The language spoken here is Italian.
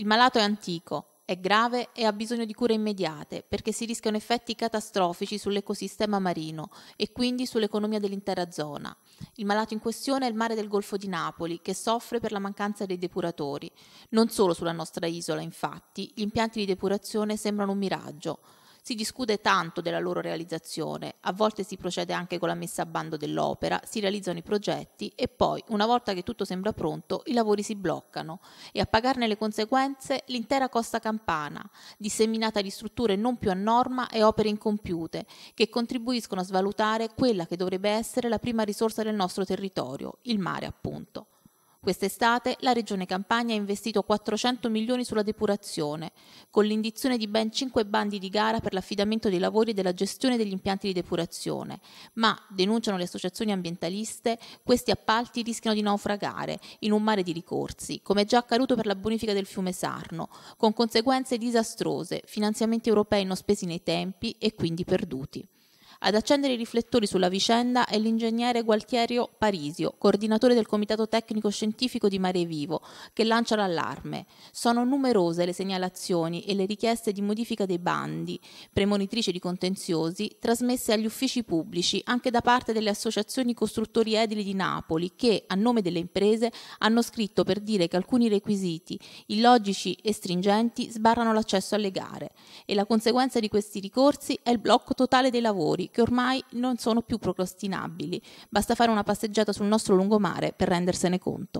Il malato è antico, è grave e ha bisogno di cure immediate perché si rischiano effetti catastrofici sull'ecosistema marino e quindi sull'economia dell'intera zona. Il malato in questione è il mare del Golfo di Napoli che soffre per la mancanza dei depuratori. Non solo sulla nostra isola, infatti, gli impianti di depurazione sembrano un miraggio. Si discute tanto della loro realizzazione, a volte si procede anche con la messa a bando dell'opera, si realizzano i progetti e poi, una volta che tutto sembra pronto, i lavori si bloccano e a pagarne le conseguenze l'intera costa campana, disseminata di strutture non più a norma e opere incompiute, che contribuiscono a svalutare quella che dovrebbe essere la prima risorsa del nostro territorio, il mare appunto. Quest'estate la Regione Campania ha investito 400 milioni sulla depurazione, con l'indizione di ben 5 bandi di gara per l'affidamento dei lavori e della gestione degli impianti di depurazione, ma, denunciano le associazioni ambientaliste, questi appalti rischiano di naufragare in un mare di ricorsi, come è già accaduto per la bonifica del fiume Sarno, con conseguenze disastrose, finanziamenti europei non spesi nei tempi e quindi perduti. Ad accendere i riflettori sulla vicenda è l'ingegnere Gualtierio Parisio, coordinatore del Comitato Tecnico Scientifico di Mare Vivo, che lancia l'allarme. Sono numerose le segnalazioni e le richieste di modifica dei bandi, premonitrici di contenziosi, trasmesse agli uffici pubblici anche da parte delle associazioni costruttori edili di Napoli che, a nome delle imprese, hanno scritto per dire che alcuni requisiti, illogici e stringenti, sbarrano l'accesso alle gare e la conseguenza di questi ricorsi è il blocco totale dei lavori che ormai non sono più procrastinabili. Basta fare una passeggiata sul nostro lungomare per rendersene conto.